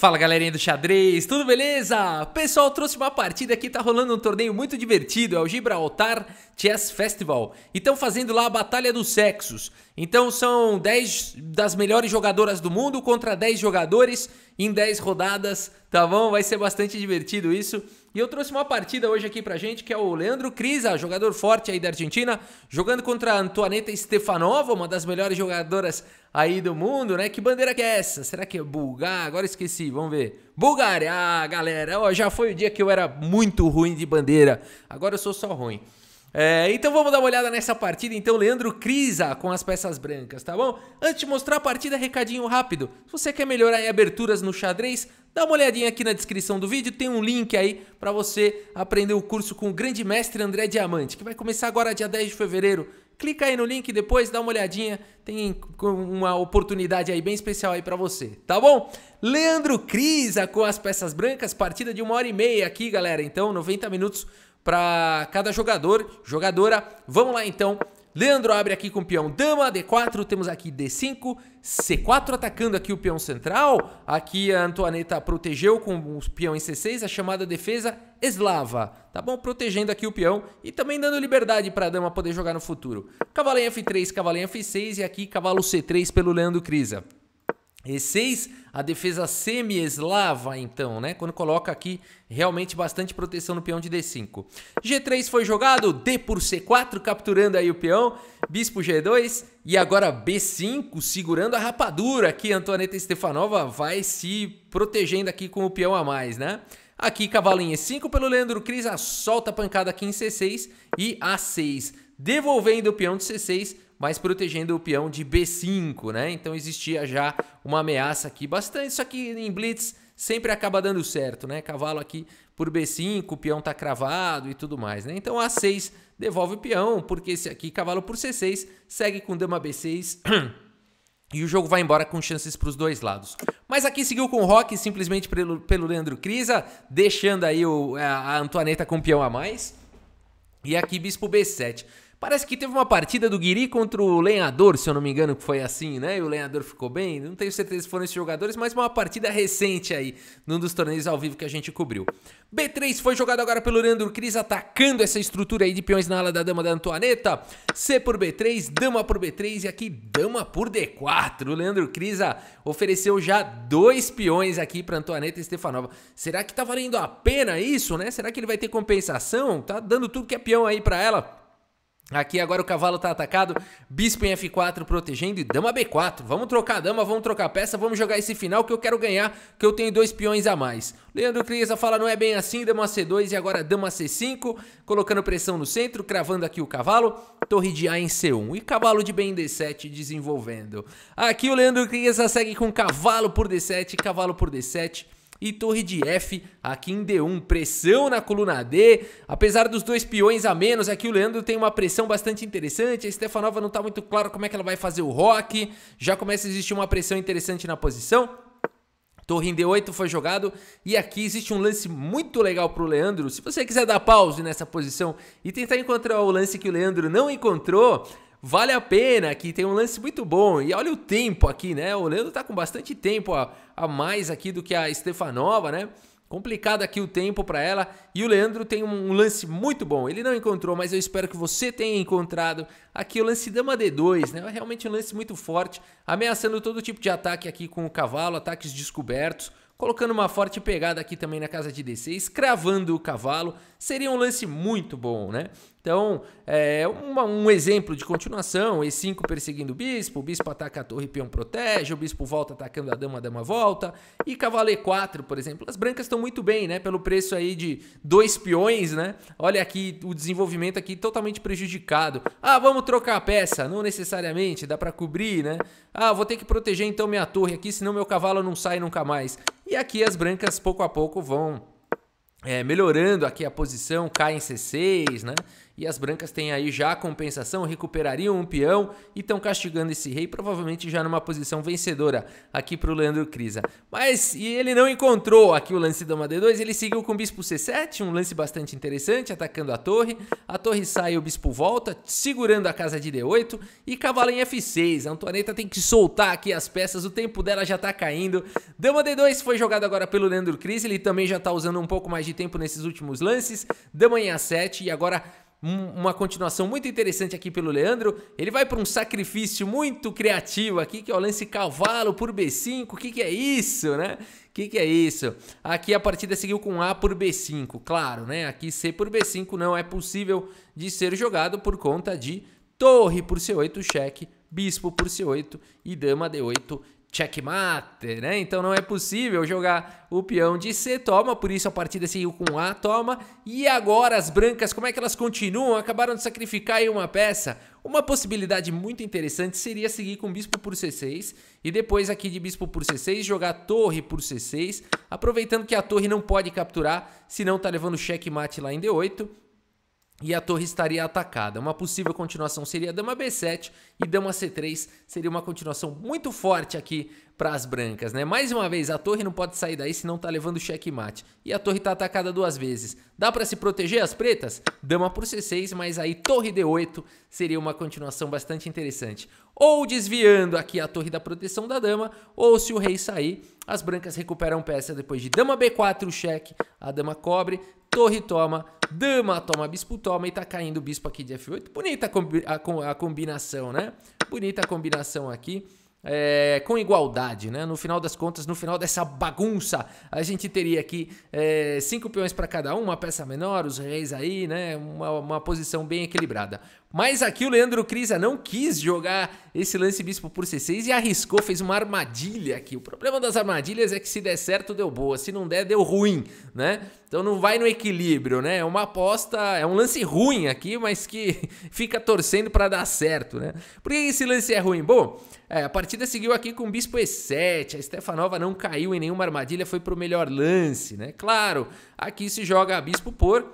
Fala galerinha do xadrez, tudo beleza? Pessoal, trouxe uma partida aqui, tá rolando um torneio muito divertido, é o Gibraltar Chess Festival. E estão fazendo lá a Batalha dos Sexos. Então são 10 das melhores jogadoras do mundo contra 10 jogadores em 10 rodadas, tá bom? Vai ser bastante divertido isso. E eu trouxe uma partida hoje aqui pra gente, que é o Leandro Crisa, jogador forte aí da Argentina, jogando contra a Antoaneta Stefanova, uma das melhores jogadoras aí do mundo, né? Que bandeira que é essa? Será que é Bulgar? Ah, agora esqueci, vamos ver. Bulgária, ah, galera, ó, já foi o dia que eu era muito ruim de bandeira. Agora eu sou só ruim. É, então vamos dar uma olhada nessa partida, então, Leandro Crisa com as peças brancas, tá bom? Antes de mostrar a partida, recadinho rápido. Se você quer melhorar em aberturas no xadrez, dá uma olhadinha aqui na descrição do vídeo, tem um link aí para você aprender o curso com o grande mestre André Diamante, que vai começar agora dia 10 de fevereiro Clica aí no link depois, dá uma olhadinha, tem uma oportunidade aí bem especial aí para você, tá bom? Leandro Crisa com as peças brancas, partida de uma hora e meia aqui, galera. Então, 90 minutos para cada jogador, jogadora. Vamos lá então Leandro abre aqui com o peão dama, D4, temos aqui D5, C4 atacando aqui o peão central. Aqui a Antoaneta protegeu com os peão em C6, a chamada defesa eslava, tá bom? Protegendo aqui o peão e também dando liberdade para a dama poder jogar no futuro. Cavalo em F3, cavalo em F6 e aqui cavalo C3 pelo Leandro Crisa. E6, a defesa semi-eslava, então, né? Quando coloca aqui realmente bastante proteção no peão de D5. G3 foi jogado, D por C4, capturando aí o peão. Bispo G2 e agora B5, segurando a rapadura aqui. Antoneta Stefanova vai se protegendo aqui com o peão a mais, né? Aqui, cavalo em E5 pelo Leandro Cris, solta a pancada aqui em C6 e A6 devolvendo o peão de C6, mas protegendo o peão de B5, né? Então existia já uma ameaça aqui bastante, só que em blitz sempre acaba dando certo, né? Cavalo aqui por B5, o peão tá cravado e tudo mais, né? Então A6 devolve o peão, porque esse aqui cavalo por C6 segue com dama B6. E o jogo vai embora com chances para os dois lados. Mas aqui seguiu com o Rock, simplesmente pelo, pelo Leandro Crisa, deixando aí o, a, a Antoaneta com o peão a mais. E aqui bispo B7. Parece que teve uma partida do Guiri contra o Lenhador, se eu não me engano, que foi assim, né? E o Lenhador ficou bem. Não tenho certeza se foram esses jogadores, mas uma partida recente aí, num dos torneios ao vivo que a gente cobriu. B3 foi jogado agora pelo Leandro Cris, atacando essa estrutura aí de peões na ala da dama da Antoaneta. C por B3, dama por B3 e aqui dama por D4. O Leandro Crisa ah, ofereceu já dois peões aqui para Antoaneta e Stefanova. Será que tá valendo a pena isso, né? Será que ele vai ter compensação? Tá dando tudo que é peão aí para ela. Aqui agora o cavalo tá atacado, bispo em F4 protegendo e dama B4. Vamos trocar a dama, vamos trocar a peça, vamos jogar esse final que eu quero ganhar, que eu tenho dois peões a mais. Leandro Criança fala, não é bem assim, dama C2 e agora dama C5, colocando pressão no centro, cravando aqui o cavalo, torre de A em C1 e cavalo de B em D7 desenvolvendo. Aqui o Leandro Criança segue com cavalo por D7, cavalo por D7 e torre de F aqui em D1. Pressão na coluna D, apesar dos dois peões a menos, aqui é o Leandro tem uma pressão bastante interessante, a Stefanova não está muito claro como é que ela vai fazer o rock, já começa a existir uma pressão interessante na posição. Torre em D8 foi jogado e aqui existe um lance muito legal para o Leandro. Se você quiser dar pause nessa posição e tentar encontrar o lance que o Leandro não encontrou, vale a pena, que tem um lance muito bom. E olha o tempo aqui, né? O Leandro tá com bastante tempo a, a mais aqui do que a Stefanova, né? Complicado aqui o tempo para ela. E o Leandro tem um lance muito bom. Ele não encontrou, mas eu espero que você tenha encontrado aqui o lance dama D2, né? É realmente um lance muito forte, ameaçando todo tipo de ataque aqui com o cavalo, ataques descobertos, colocando uma forte pegada aqui também na casa de D6, cravando o cavalo. Seria um lance muito bom, né? Então, é uma, um exemplo de continuação: E5 perseguindo o bispo, o bispo ataca a torre, peão protege, o bispo volta atacando a dama, a dama volta. E cavalo E4, por exemplo. As brancas estão muito bem, né? Pelo preço aí de dois peões, né? Olha aqui o desenvolvimento aqui totalmente prejudicado. Ah, vamos trocar a peça. Não necessariamente, dá para cobrir, né? Ah, vou ter que proteger então minha torre aqui, senão meu cavalo não sai nunca mais. E aqui as brancas pouco a pouco vão é, melhorando aqui a posição, cai em C6, né? e as brancas têm aí já a compensação, recuperariam um peão e estão castigando esse rei, provavelmente já numa posição vencedora aqui para o Leandro Crisa. Mas e ele não encontrou aqui o lance dama D2, ele seguiu com o bispo C7, um lance bastante interessante, atacando a torre. A torre sai, o bispo volta, segurando a casa de D8 e cavalo em F6. A Antoaneta tem que soltar aqui as peças, o tempo dela já está caindo. Dama D2 foi jogado agora pelo Leandro Crisa, ele também já está usando um pouco mais de tempo nesses últimos lances. Dama em A7 e agora uma continuação muito interessante aqui pelo Leandro. Ele vai para um sacrifício muito criativo aqui, que é o lance cavalo por B5. O que, que é isso, né? O que, que é isso? Aqui a partida seguiu com A por B5, claro, né? Aqui C por B5 não é possível de ser jogado por conta de torre por C8, cheque, bispo por C8 e dama D8 checkmate, né? Então não é possível jogar o peão de C, toma, por isso a partida seguiu com A, toma. E agora as brancas, como é que elas continuam? Acabaram de sacrificar aí uma peça. Uma possibilidade muito interessante seria seguir com bispo por C6 e depois aqui de bispo por C6 jogar torre por C6, aproveitando que a torre não pode capturar, senão tá levando checkmate lá em D8 e a torre estaria atacada. Uma possível continuação seria dama b7 e dama c3 seria uma continuação muito forte aqui para as brancas, né? Mais uma vez, a torre não pode sair daí senão tá levando checkmate. E a torre tá atacada duas vezes. Dá para se proteger as pretas? Dama por c6, mas aí torre d8 seria uma continuação bastante interessante. Ou desviando aqui a torre da proteção da dama, ou se o rei sair, as brancas recuperam peça depois de dama b4 o cheque, a dama cobre, torre toma, dama toma, bispo toma e tá caindo o bispo aqui de F8. Bonita a, a, a combinação, né? Bonita a combinação aqui é, com igualdade, né? No final das contas, no final dessa bagunça, a gente teria aqui é, cinco peões para cada um, uma peça menor, os reis aí, né? Uma, uma posição bem equilibrada. Mas aqui o Leandro Crisa não quis jogar esse lance bispo por C6 e arriscou, fez uma armadilha aqui. O problema das armadilhas é que se der certo, deu boa, se não der, deu ruim, né? Então não vai no equilíbrio, né? É uma aposta, é um lance ruim aqui, mas que fica torcendo para dar certo, né? Por que esse lance é ruim? Bom, é, a partir partida seguiu aqui com o Bispo E7. A Stefanova não caiu em nenhuma armadilha, foi pro melhor lance, né? Claro, aqui se joga Bispo por.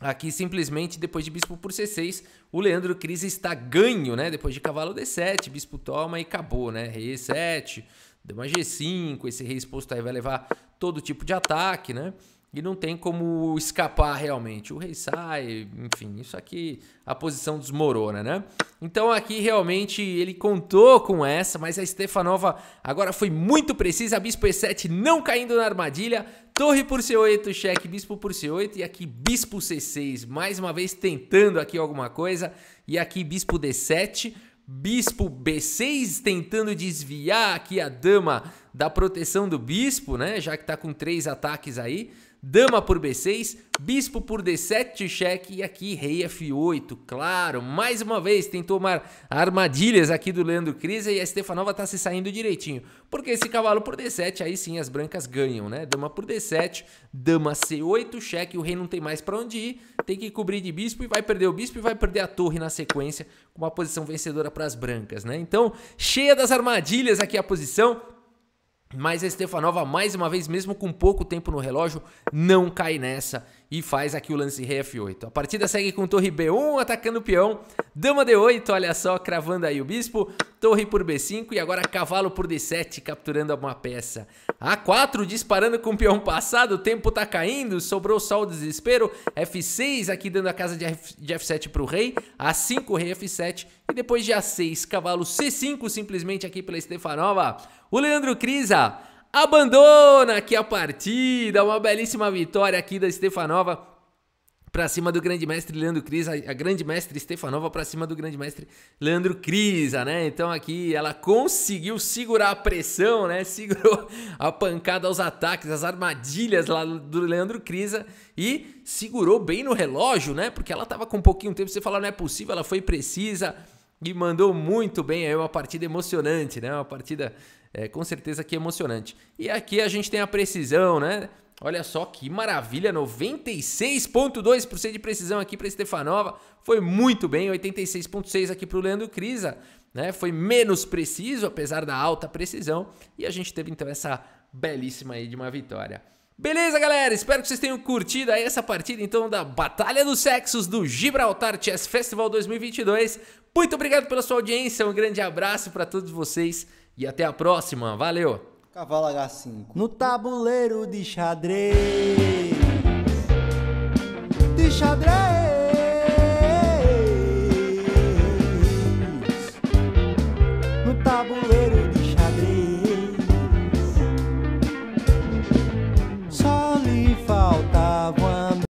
Aqui simplesmente depois de bispo por C6, o Leandro Cris está ganho, né? Depois de cavalo D7, bispo toma e acabou, né? Rei E7, uma G5, esse rei exposto aí vai levar todo tipo de ataque, né? E não tem como escapar realmente. O rei sai, enfim, isso aqui a posição desmorona, né? Então aqui realmente ele contou com essa, mas a Stefanova agora foi muito precisa. Bispo E7 não caindo na armadilha. Torre por C8, cheque, bispo por C8 e aqui bispo C6. Mais uma vez tentando aqui alguma coisa. E aqui bispo D7. Bispo B6 tentando desviar aqui a dama da proteção do bispo, né? Já que tá com três ataques aí. Dama por B6, Bispo por D7 cheque e aqui Rei F8. Claro, mais uma vez tentou tomar armadilhas aqui do Leandro Crisa e a Stefanova tá se saindo direitinho. Porque esse cavalo por D7, aí sim as brancas ganham, né? Dama por D7, Dama C8, cheque, o rei não tem mais para onde ir, tem que cobrir de bispo e vai perder o bispo e vai perder a torre na sequência, com uma posição vencedora para as brancas, né? Então, cheia das armadilhas aqui a posição. Mas a Stefanova, mais uma vez, mesmo com pouco tempo no relógio, não cai nessa e faz aqui o lance rei F8. A partida segue com torre B1 atacando o peão, dama D8, olha só, cravando aí o bispo, torre por B5 e agora cavalo por D7, capturando alguma peça. A4 disparando com o peão passado, o tempo tá caindo, sobrou só o desespero, F6 aqui dando a casa de, F, de F7 pro rei, A5 rei F7 e depois de A6, cavalo C5 simplesmente aqui pela Stefanova. O Leandro Crisa abandona aqui a partida. Uma belíssima vitória aqui da Stefanova para cima do grande mestre Leandro Crisa. a, grande mestre Stefanova para cima do grande mestre Leandro Crisa, né? Então aqui ela conseguiu segurar a pressão, né? Segurou a pancada aos ataques, as armadilhas lá do Leandro Crisa e segurou bem no relógio, né? Porque ela tava com um pouquinho tempo, você fala, não é possível, ela foi precisa, e mandou muito bem. É uma partida emocionante, né? Uma partida é, com certeza que emocionante. E aqui a gente tem a precisão, né? Olha só que maravilha, 96.2% de precisão aqui para Stefanova. Foi muito bem, 86.6 aqui para o Leandro Crisa, né? Foi menos preciso apesar da alta precisão e a gente teve então essa belíssima aí de uma vitória. Beleza, galera? Espero que vocês tenham curtido aí essa partida, então, da Batalha dos Sexos do Gibraltar Chess Festival 2022. Muito obrigado pela sua audiência, um grande abraço para todos vocês e até a próxima. Valeu! Cavalo H5. No tabuleiro de xadrez. De xadrez.